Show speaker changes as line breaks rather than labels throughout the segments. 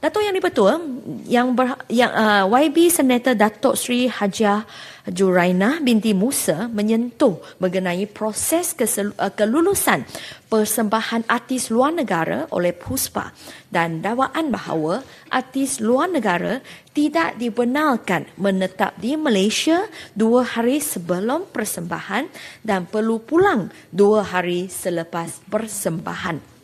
Dato' yang betul yang ber, yang uh, YB Senator datuk Sri Hajah Juraina binti Musa menyentuh mengenai proses kesel, uh, kelulusan persembahan artis luar negara oleh PUSPA dan dakwaan bahawa artis luar negara tidak dibenarkan menetap di Malaysia dua hari sebelum persembahan dan perlu pulang dua hari selepas persembahan.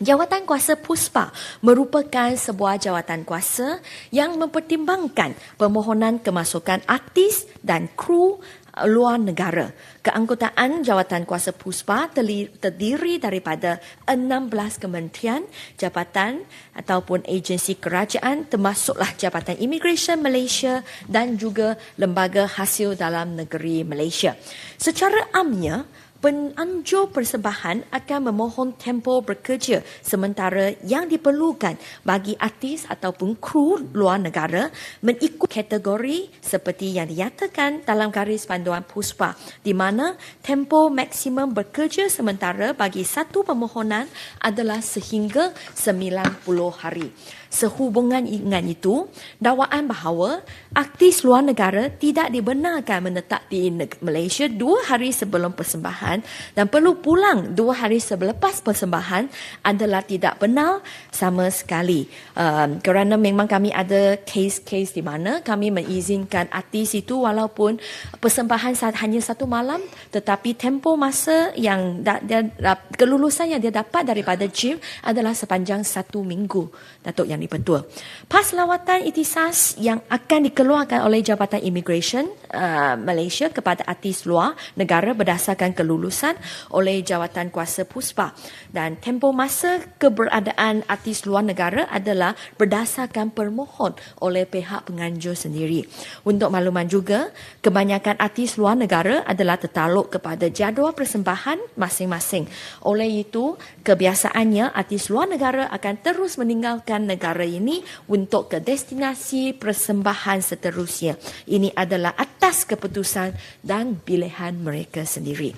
Jawatan kuasa PUSPA merupakan sebuah jawatan kuasa yang mempertimbangkan permohonan kemasukan artis dan kru uh, luar negara. Keanggotaan jawatan kuasa PUSPA terdiri daripada 16 kementerian, jabatan ataupun agensi kerajaan termasuklah Jabatan Immigration Malaysia dan juga Lembaga Hasil Dalam Negeri Malaysia. Secara amnya, penganjur persembahan akan memohon tempo bekerja sementara yang diperlukan bagi artis ataupun kru luar negara mengikut kategori seperti yang dinyatakan dalam garis panduan PUSPA di mana tempo maksimum bekerja sementara bagi satu permohonan adalah sehingga 90 hari. Sehubungan dengan itu, dakwaan bahawa artis luar negara tidak dibenarkan menetap di Malaysia dua hari sebelum persembahan persembahan dan perlu pulang dua hari selepas persembahan adalah tidak benar sama sekali. Um, kerana memang kami ada case-case di mana kami mengizinkan artis itu walaupun persembahan hanya satu malam tetapi tempo masa yang da- dia, da- kelulusan yang dia dapat daripada gym adalah sepanjang satu minggu. Datuk Yang di-Pertua. Pas lawatan itisas yang akan dikeluarkan oleh Jabatan Immigration Uh, Malaysia kepada artis luar negara berdasarkan kelulusan oleh jawatan kuasa Puspa dan tempoh masa keberadaan artis luar negara adalah berdasarkan permohon oleh pihak penganjur sendiri. Untuk makluman juga, kebanyakan artis luar negara adalah tertaluk kepada jadual persembahan masing-masing. Oleh itu, kebiasaannya artis luar negara akan terus meninggalkan negara ini untuk ke destinasi persembahan seterusnya. Ini adalah artis atas keputusan dan pilihan mereka sendiri.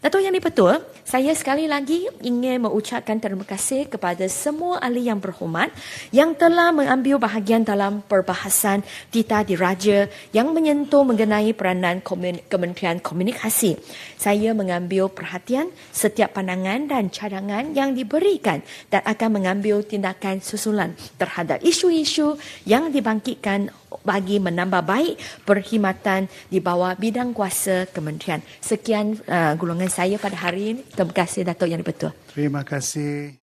Datuk Yang Dipertua, saya sekali lagi ingin mengucapkan terima kasih kepada semua ahli yang berhormat yang telah mengambil bahagian dalam perbahasan Tita Diraja yang menyentuh mengenai peranan Komun- Kementerian Komunikasi. Saya mengambil perhatian setiap pandangan dan cadangan yang diberikan dan akan mengambil tindakan susulan terhadap isu-isu yang dibangkitkan bagi menambah baik perkhidmatan di bawah bidang kuasa kementerian. Sekian uh, golongan saya pada hari ini. Terima kasih Datuk Yang Betul. Terima kasih.